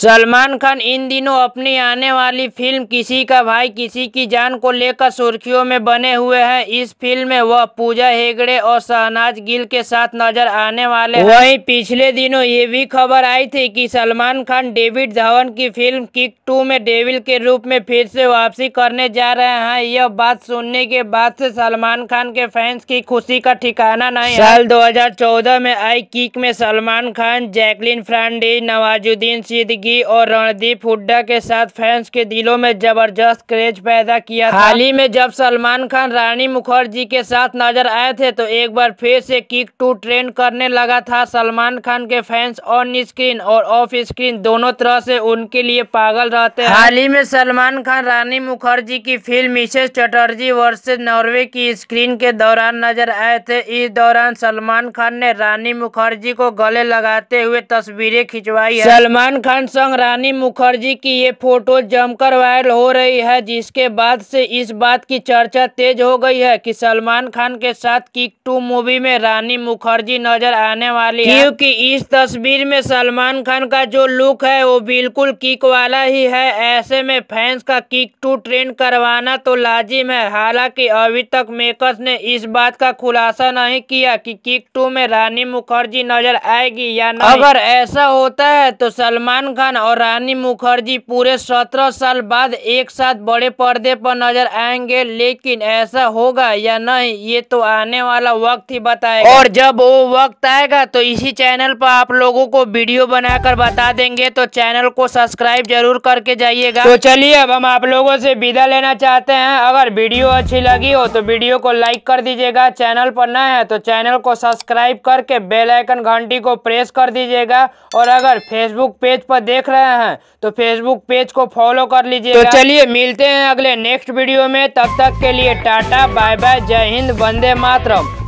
सलमान खान इन दिनों अपनी आने वाली फिल्म किसी का भाई किसी की जान को लेकर सुर्खियों में बने हुए हैं इस फिल्म में वह पूजा हेगड़े और शहनाज गिल के साथ नजर आने वाले हैं वहीं पिछले दिनों ये भी खबर आई थी कि सलमान खान डेविड धवन की फिल्म किक टू में डेविल के रूप में फिर से वापसी करने जा रहे हैं यह बात सुनने के बाद से सलमान खान के फैंस की खुशी का ठिकाना नहीं साल दो में आई किक में सलमान खान जैकलिन फ्रांडी नवाजुद्दीन सिद्दीकी नेगी और रणदीप हुड्डा के साथ फैंस के दिलों में जबरदस्त क्रेज पैदा किया हाल ही में जब सलमान खान रानी मुखर्जी के साथ नजर आए थे तो एक बार फिर से किक टू ट्रेंड करने लगा था सलमान खान के फैंस ऑन स्क्रीन और ऑफ स्क्रीन दोनों तरह से उनके लिए पागल रहते हैं हाल ही में सलमान खान रानी मुखर्जी की film Mrs Chatterjee versus Norway की स्क्रीन के दौरान नजर आए थे इस दौरान सलमान खान ने रानी मुखर्जी को गले लगाते हुए तस्वीरें खिंचवाई सलमान खान संग रानी मुखर्जी की ये फोटो जमकर वायरल हो रही है जिसके बाद से इस बात की चर्चा तेज हो गई है कि सलमान खान के साथ किक टू मूवी में रानी मुखर्जी नजर आने वाली है क्योंकि इस तस्वीर में सलमान खान का जो लुक है वो बिल्कुल किक वाला ही है ऐसे में फैंस का किक टू ट्रेंड करवाना तो लाजिम है हालांकि अभी तक मेकर्स ने इस बात का खुलासा नहीं किया कि किक टू में रानी मुखर्जी नजर आएगी या नहीं अगर ऐसा होता है तो सलमान खान और रानी मुखर्जी पूरे सत्रह साल बाद एक साथ बड़े पर्दे पर नजर आएंगे लेकिन ऐसा होगा या नहीं ये तो आने वाला वक्त ही बताएगा और जब वो वक्त आएगा तो इसी चैनल पर आप लोगों को वीडियो बनाकर बता देंगे तो चैनल को सब्सक्राइब जरूर करके जाइएगा तो चलिए अब हम आप लोगों से विदा लेना चाहते हैं अगर वीडियो अच्छी लगी हो तो वीडियो को लाइक कर दीजिएगा चैनल पर न है तो चैनल को सब्सक्राइब करके बेलाइकन घंटी को प्रेस कर दीजिएगा और अगर फेसबुक पेज पर देख रहे हैं तो फेसबुक पेज को फॉलो कर लीजिए तो चलिए मिलते हैं अगले नेक्स्ट वीडियो में तब तक के लिए टाटा बाय बाय जय हिंद वंदे मातरम